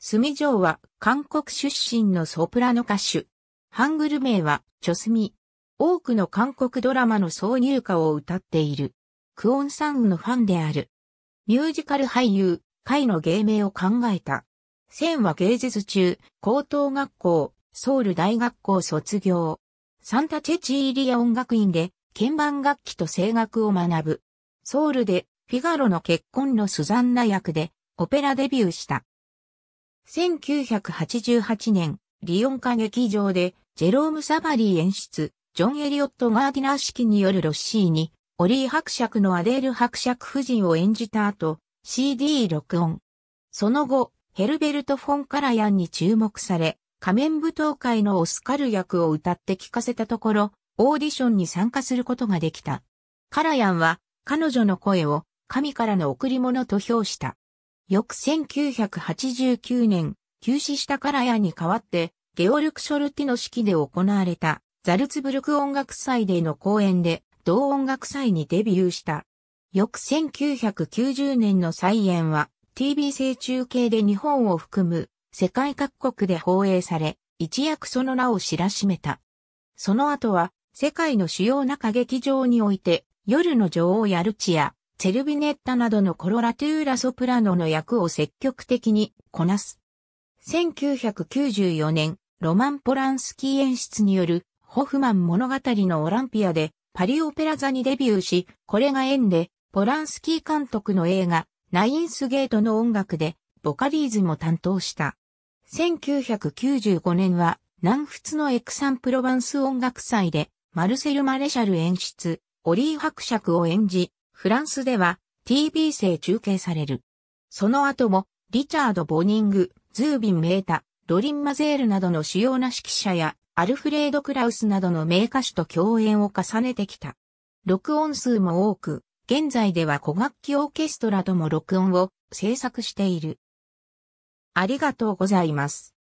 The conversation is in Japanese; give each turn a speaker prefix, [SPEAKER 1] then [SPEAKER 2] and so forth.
[SPEAKER 1] スミジョーは韓国出身のソプラノ歌手。ハングル名はチョスミ。多くの韓国ドラマの挿入歌を歌っている。クオンサンウのファンである。ミュージカル俳優、カイの芸名を考えた。千は芸術中、高等学校、ソウル大学校卒業。サンタチェチーリア音楽院で、鍵盤楽器と声楽を学ぶ。ソウルで、フィガロの結婚のスザンナ役で、オペラデビューした。1988年、リオン歌劇場で、ジェローム・サバリー演出、ジョン・エリオット・ガーディナー式によるロッシーに、オリー伯爵のアデール伯爵夫人を演じた後、CD 録音。その後、ヘルベルト・フォン・カラヤンに注目され、仮面舞踏会のオスカル役を歌って聞かせたところ、オーディションに参加することができた。カラヤンは、彼女の声を、神からの贈り物と評した。翌1989年、休止したカラヤに代わって、ゲオルク・ショルティの式で行われた、ザルツブルク音楽祭での公演で、同音楽祭にデビューした。翌1990年の再演は、TBC 中継で日本を含む世界各国で放映され、一躍その名を知らしめた。その後は、世界の主要な歌劇場において、夜の女王やルチア、セルビネッタなどのコロラトゥーラソプラノの役を積極的にこなす。1994年、ロマン・ポランスキー演出によるホフマン物語のオランピアでパリオペラ座にデビューし、これが縁で、ポランスキー監督の映画、ナインスゲートの音楽で、ボカリーズも担当した。1995年は、南仏のエクサンプロバンス音楽祭で、マルセル・マレシャル演出、オリー伯爵を演じ、フランスでは TV 制中継される。その後も、リチャード・ボニング、ズービン・メータ、ロリン・マゼールなどの主要な指揮者や、アルフレード・クラウスなどの名歌手と共演を重ねてきた。録音数も多く、現在では古楽器オーケストラとも録音を制作している。ありがとうございます。